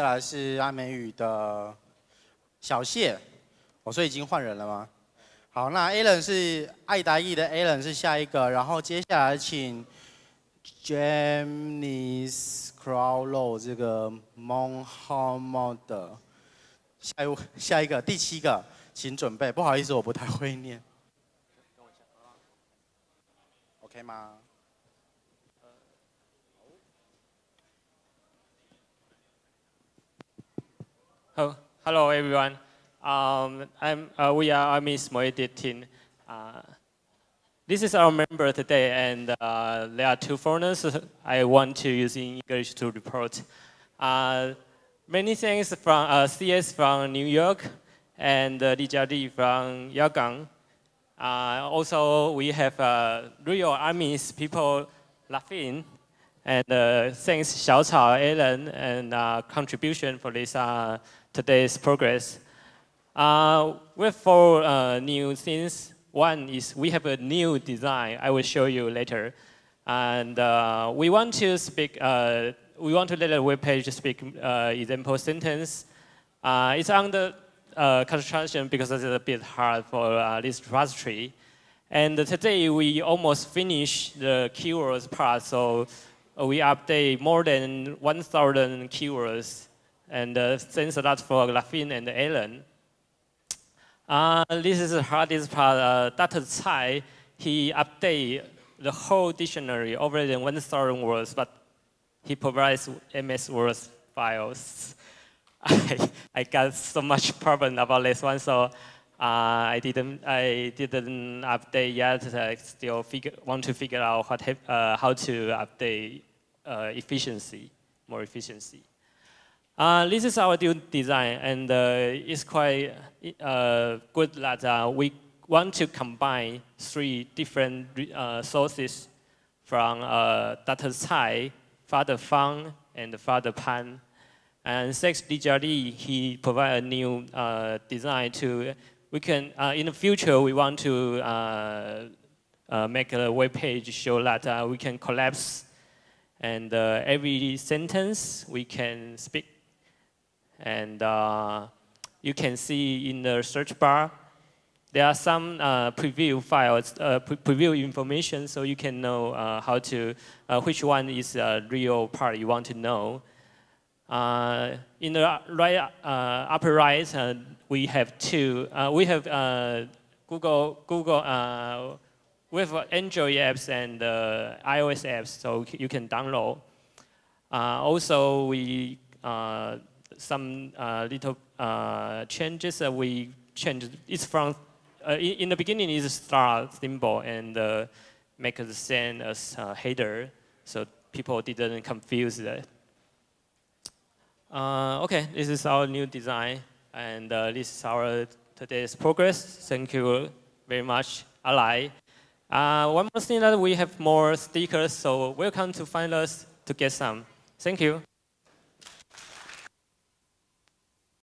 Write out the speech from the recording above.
接下来是阿美语的小谢，我说已经换人了吗？好，那 a l a e n 是爱达意的 a l a e n 是下一个，然后接下来请 James c r o w l l w 这个 m o n t m o m e r 下的，下下一个第七个，请准备，不好意思，我不太会念，OK 吗？Oh, hello, everyone. Um, I'm, uh, we are Army's Moedit team. Uh, this is our member today, and uh, there are two foreigners I want to use in English to report. Uh, many thanks from uh, CS from New York and uh, Li Jiadi from Yagang. Uh, also, we have real Army's people laughing and uh, thanks Xiao Cao, Alan, and uh, contribution for this uh, today's progress. Uh, we have four uh, new things. One is we have a new design. I will show you later. And uh, we want to speak. we want to let a web page speak example sentence. it's under construction because it's a bit hard for this repository. And today we almost finished the keywords part, so uh, we update more than 1,000 keywords. And uh, thanks a lot for Laffin and Alan. Uh, this is the hardest part. Uh, Dr. Tsai, he update the whole dictionary over than 1,000 words, but he provides MS Word files. I, I got so much problem about this one, so uh, I didn't I didn't update yet. I still figure, want to figure out what uh, how to update uh, efficiency, more efficiency. Uh, this is our design, and uh, it's quite good that we want to combine three different sources from Dr. Tsai, Father Fang, and Father Pan. And Sex Dijali, he provide a new uh, design to, we can, uh, in the future, we want to uh, make a web page show that we can collapse and uh, every sentence we can speak. And uh, you can see in the search bar, there are some uh, preview files, uh, pre preview information, so you can know uh, how to, which one is the real part you want to know. in the right, upper right, we have two, we have Google, Google we have Android apps and uh, iOS apps, so you can download. Uh, also, we uh, some uh, little uh, changes we changed. It's from uh, in, the beginning is star symbol and make the send as header, so people didn't confuse that. okay, this is our new design, and this is our today's progress. Thank you very much, Ally. Uh, one more thing that we have more stickers, so welcome to find us to get some. Thank you.